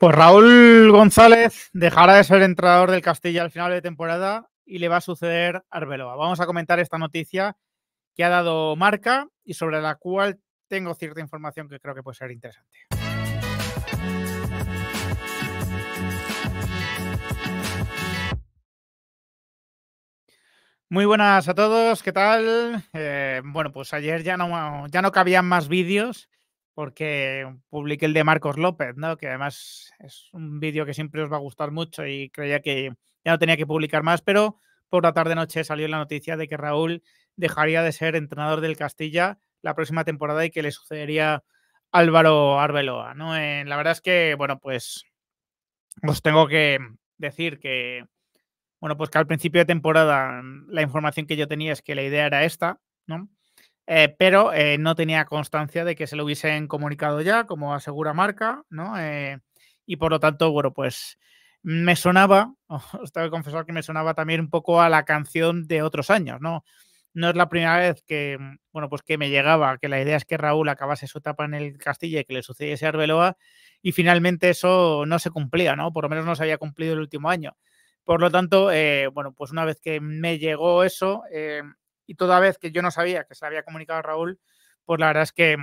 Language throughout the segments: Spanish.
Pues Raúl González dejará de ser entrenador del Castilla al final de temporada y le va a suceder Arbeloa. Vamos a comentar esta noticia que ha dado Marca y sobre la cual tengo cierta información que creo que puede ser interesante. Muy buenas a todos, ¿qué tal? Eh, bueno, pues ayer ya no, ya no cabían más vídeos porque publiqué el de Marcos López, ¿no? que además es un vídeo que siempre os va a gustar mucho y creía que ya no tenía que publicar más, pero por la tarde-noche salió la noticia de que Raúl dejaría de ser entrenador del Castilla la próxima temporada y que le sucedería Álvaro Arbeloa. ¿no? Eh, la verdad es que, bueno, pues os tengo que decir que, bueno, pues que al principio de temporada mm, la información que yo tenía es que la idea era esta, ¿no? Eh, pero eh, no tenía constancia de que se lo hubiesen comunicado ya, como asegura Marca, ¿no? Eh, y por lo tanto, bueno, pues me sonaba, os tengo que confesar que me sonaba también un poco a la canción de otros años, ¿no? No es la primera vez que, bueno, pues que me llegaba, que la idea es que Raúl acabase su etapa en el Castilla y que le sucediese a Arbeloa, y finalmente eso no se cumplía, ¿no? Por lo menos no se había cumplido el último año. Por lo tanto, bueno, pues una vez que me llegó eso, y toda vez que yo no sabía que se había comunicado a Raúl, pues la verdad es que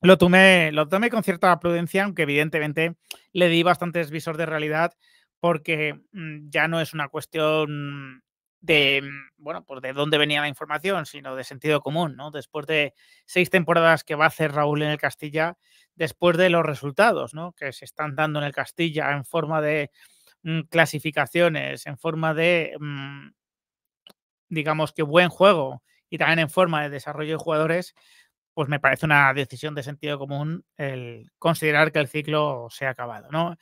lo tomé, lo tomé con cierta prudencia, aunque evidentemente le di bastantes visores de realidad porque mm, ya no es una cuestión de, mm, bueno, pues de dónde venía la información, sino de sentido común, ¿no? Después de seis temporadas que va a hacer Raúl en el Castilla, después de los resultados, ¿no? Que se están dando en el Castilla en forma de mm, clasificaciones, en forma de digamos que buen juego y también en forma de desarrollo de jugadores, pues me parece una decisión de sentido común el considerar que el ciclo se ha acabado. ¿no?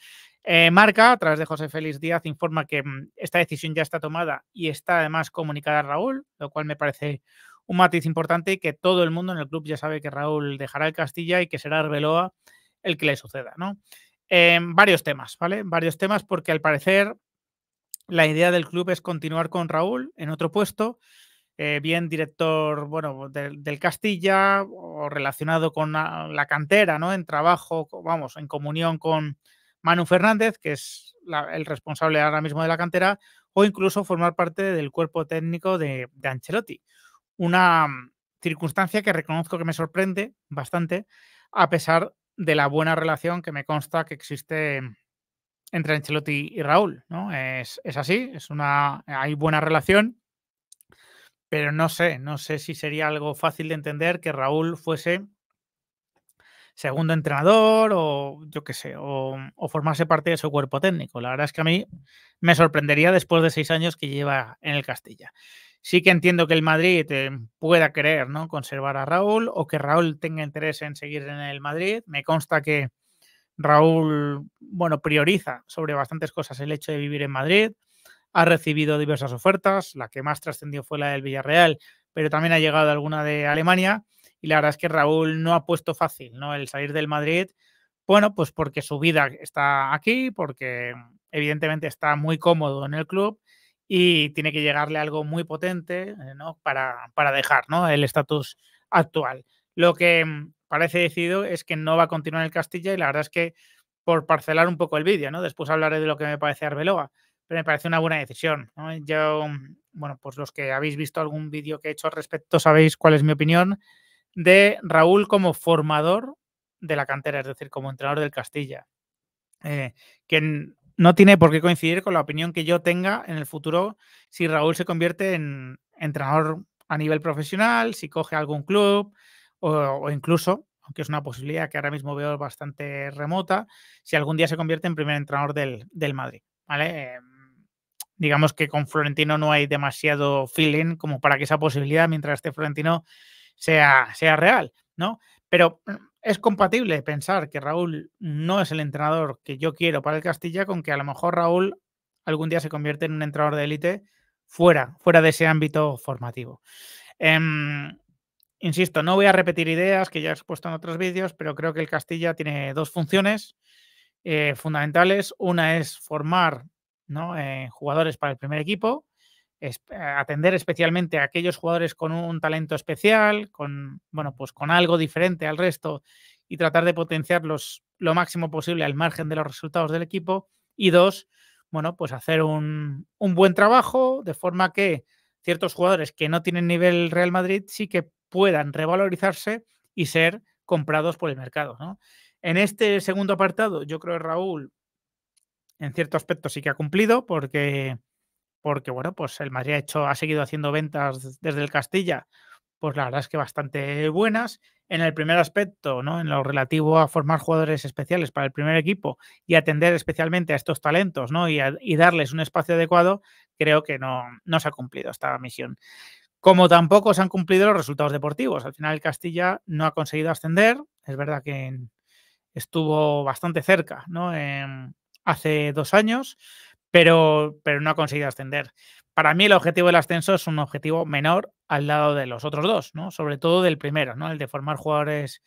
Eh, Marca, a través de José Félix Díaz, informa que mm, esta decisión ya está tomada y está además comunicada a Raúl, lo cual me parece un matiz importante y que todo el mundo en el club ya sabe que Raúl dejará el Castilla y que será Arbeloa el que le suceda. ¿no? Eh, varios temas, ¿vale? Varios temas porque al parecer la idea del club es continuar con Raúl en otro puesto, eh, bien director bueno, del Castilla o relacionado con la, cantera, ¿no? En trabajo, vamos, en comunión con Manu Fernández, que es el responsable ahora mismo de la cantera, o incluso formar parte del cuerpo técnico de, de Ancelotti. Una circunstancia que reconozco que me sorprende bastante, a pesar de la buena relación que me consta que existe entre Ancelotti y Raúl, ¿no? Es, así, es una, hay buena relación, pero no sé, no sé si sería algo fácil de entender que Raúl fuese segundo entrenador o yo qué sé, o, o, parte de su cuerpo técnico. La verdad es que a mí me sorprendería después de seis años que lleva en el Castilla. Sí que entiendo que el Madrid eh, pueda querer ¿no? conservar a Raúl o que Raúl tenga interés en seguir en el Madrid. Me consta que Raúl, bueno, prioriza sobre bastantes cosas el hecho de vivir en Madrid. Ha recibido diversas ofertas. La que más trascendió fue la del Villarreal, pero también ha llegado alguna de Alemania. Y la verdad es que Raúl no ha puesto fácil, ¿no? El salir del Madrid. Bueno, pues porque su vida está aquí, porque evidentemente está muy cómodo en el club y tiene que llegarle algo muy potente eh, para, dejar el estatus actual. Lo que mm, parece decidido es que no va a continuar el Castilla y la verdad es que por parcelar un poco el vídeo, ¿no? Después hablaré de lo que me parece Arbeloa, pero me parece una buena decisión. Yo, mm, bueno, pues los que habéis visto algún vídeo que he hecho al respecto sabéis cuál es mi opinión de Raúl como formador de la cantera, es decir, como entrenador del Castilla. Eh, que no tiene por qué coincidir con la opinión que yo tenga en el futuro si Raúl se convierte en entrenador a nivel profesional, si coge algún club, o, incluso aunque es una posibilidad que ahora mismo veo bastante remota, si algún día se convierte en primer entrenador del, Madrid. ¿vale? Em, digamos que con Florentino no hay demasiado feeling como para que esa posibilidad, mientras este Florentino, sea, sea real, ¿no? Pero mm, es compatible pensar que Raúl no es el entrenador que yo quiero para el Castilla con que a lo mejor Raúl algún día se convierte en un entrenador de élite fuera, fuera de ese ámbito formativo. Em, Insisto, no voy a repetir ideas que ya he expuesto en otros vídeos, pero creo que el Castilla tiene dos funciones eh, fundamentales. Una es formar eh, jugadores para el primer equipo, eh, atender especialmente a aquellos jugadores con un talento especial, con, bueno, pues con algo diferente al resto y tratar de potenciarlos lo máximo posible al margen de los resultados del equipo. Y dos, bueno, pues hacer un buen trabajo de forma que ciertos jugadores que no tienen nivel Real Madrid sí que puedan revalorizarse y ser comprados por el mercado. En este segundo apartado, yo creo que Raúl, en cierto aspecto, sí que ha cumplido, porque, porque bueno, pues el Madrid ha, hecho, ha seguido haciendo ventas desde el Castilla, pues la verdad es que bastante buenas. En el primer aspecto, ¿no? en lo relativo a formar jugadores especiales para el primer equipo y atender especialmente a estos talentos ¿no? y, y darles un espacio adecuado, creo que no, no se ha cumplido esta misión. Como tampoco se han cumplido los resultados deportivos. Al final el Castilla no ha conseguido ascender. Es verdad que estuvo bastante cerca ¿no? hace dos años, pero, no ha conseguido ascender. Para mí el objetivo del ascenso es un objetivo menor al lado de los otros dos, ¿no? sobre todo del primero, ¿no? el de formar jugadores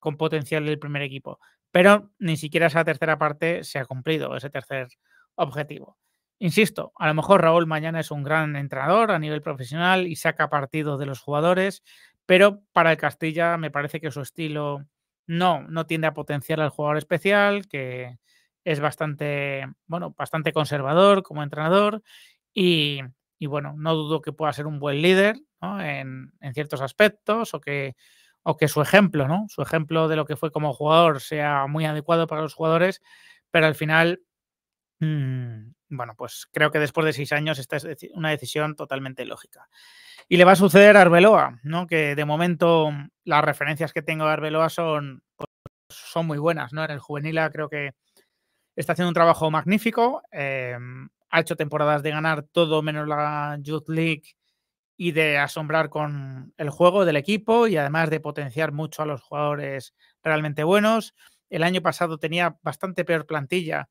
con potencial del primer equipo. Pero ni siquiera esa tercera parte se ha cumplido, ese tercer objetivo. Insisto, a lo mejor Raúl mañana es un gran entrenador a nivel profesional y saca partido de los jugadores, pero para el Castilla me parece que su estilo no, no tiende a potenciar al jugador especial, que es bastante, bueno, bastante conservador como entrenador y, bueno, no dudo que pueda ser un buen líder en, ciertos aspectos o que, o que su ejemplo, ¿no? su ejemplo de lo que fue como jugador sea muy adecuado para los jugadores, pero al final Mm, bueno, pues creo que después de seis años esta es una decisión totalmente lógica. Y le va a suceder a Arbeloa, ¿no? Que de momento las referencias que tengo de Arbeloa son, pues, son muy buenas, ¿no? En el juvenil creo que está haciendo un trabajo magnífico. Eh, ha hecho temporadas de ganar todo menos la Youth League y de asombrar con el juego del equipo y además de potenciar mucho a los jugadores realmente buenos. El año pasado tenía bastante peor plantilla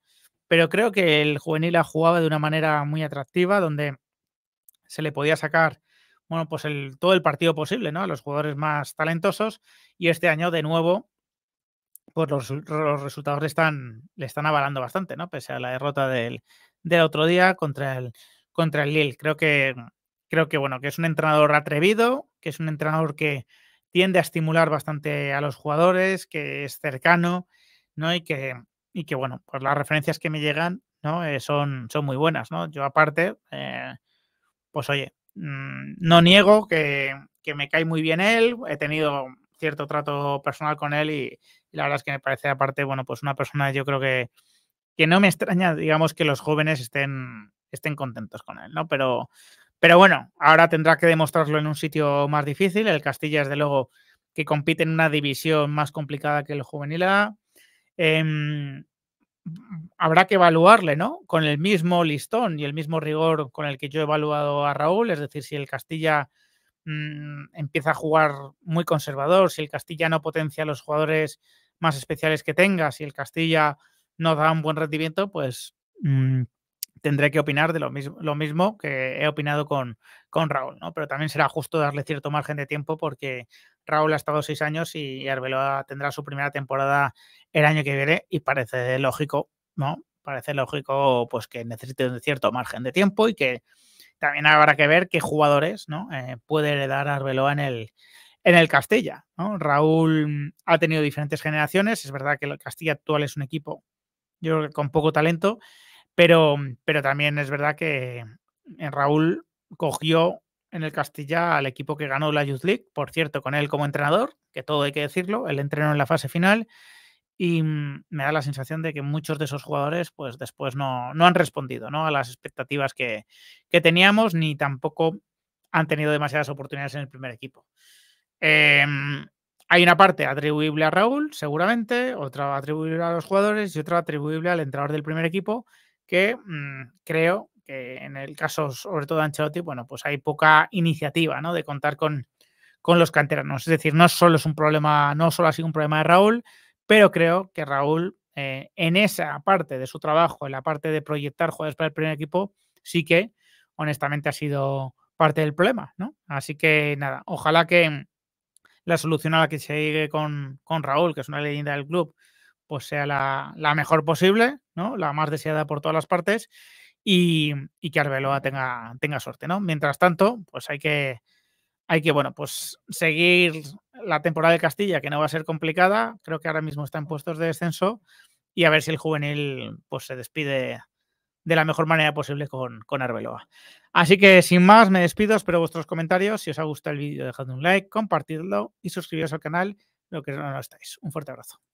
pero creo que el juvenil ha jugado de una manera muy atractiva, donde se le podía sacar bueno, pues todo el partido posible, ¿no? A los jugadores más talentosos. Y este año, de nuevo, pues los, resultados le están, le están avalando bastante, ¿no? Pese a la derrota del, otro día contra el, contra el Lille. Creo que, creo que, bueno, que es un entrenador atrevido, que es un entrenador que tiende a estimular bastante a los jugadores, que es cercano, ¿no? Y que, y que, bueno, pues las referencias que me llegan ¿no? Eh, son, son muy buenas, ¿no? Yo aparte, eh, pues oye, mm, no niego que, me cae muy bien él, he tenido cierto trato personal con él y, la verdad es que me parece aparte, bueno, pues una persona yo creo que, que no me extraña, digamos, que los jóvenes estén, estén contentos con él, ¿no? Pero, pero bueno, ahora tendrá que demostrarlo en un sitio más difícil, el Castilla, es desde luego, que compite en una división más complicada que el Juvenil A, Em, habrá que evaluarle, ¿no? Con el mismo listón y el mismo rigor con el que yo he evaluado a Raúl, es decir, si el Castilla mm, empieza a jugar muy conservador, si el Castilla no potencia los jugadores más especiales que tenga, si el Castilla no da un buen rendimiento, pues mm, tendré que opinar de lo mismo, lo mismo que he opinado con, con Raúl, ¿no? Pero también será justo darle cierto margen de tiempo porque Raúl ha estado seis años y Arbeloa tendrá su primera temporada el año que viene y parece lógico, ¿no? Parece lógico pues que necesite un cierto margen de tiempo y que también habrá que ver qué jugadores ¿no? Eh, puede heredar Arbeloa en el, en el Castilla. ¿no? Raúl ha tenido diferentes generaciones, es verdad que el Castilla actual es un equipo, yo creo que con poco talento, Mm, pero, también es verdad que mm, eh, Raúl cogió en el Castilla al equipo que ganó la Youth League, por cierto, con él como entrenador, que todo hay que decirlo, él entrenó en la fase final y mm, me da la sensación de que muchos de esos jugadores pues después no, no han respondido ¿no? a las expectativas que, teníamos ni tampoco han tenido demasiadas oportunidades en el primer equipo. Em, hay una parte atribuible a Raúl, seguramente, otra atribuible a los jugadores y otra atribuible al entrenador del primer equipo, que mm, creo que en el caso sobre todo de Ancelotti, bueno, pues hay poca iniciativa ¿no? de contar con, con los canteranos. Es decir, no solo es un problema, no solo ha sido un problema de Raúl, pero creo que Raúl eh, en esa parte de su trabajo, en la parte de proyectar jugadores para el primer equipo, sí que honestamente ha sido parte del problema, ¿no? Así que nada, ojalá que mm, la solución a la que se llegue con, con Raúl, que es una leyenda del club, pues sea la, mejor posible, ¿no? La más deseada por todas las partes y, que Arbeloa tenga, tenga suerte, ¿no? Mientras tanto, pues hay que, hay que, bueno, pues seguir la temporada de Castilla, que no va a ser complicada. Creo que ahora mismo está en puestos de descenso y a ver si el juvenil, pues se despide de la mejor manera posible con, Arbeloa. Así que sin más, me despido, espero vuestros comentarios. Si os ha gustado el vídeo, dejad un like, compartidlo y suscribiros al canal, lo que no estáis. Un fuerte abrazo.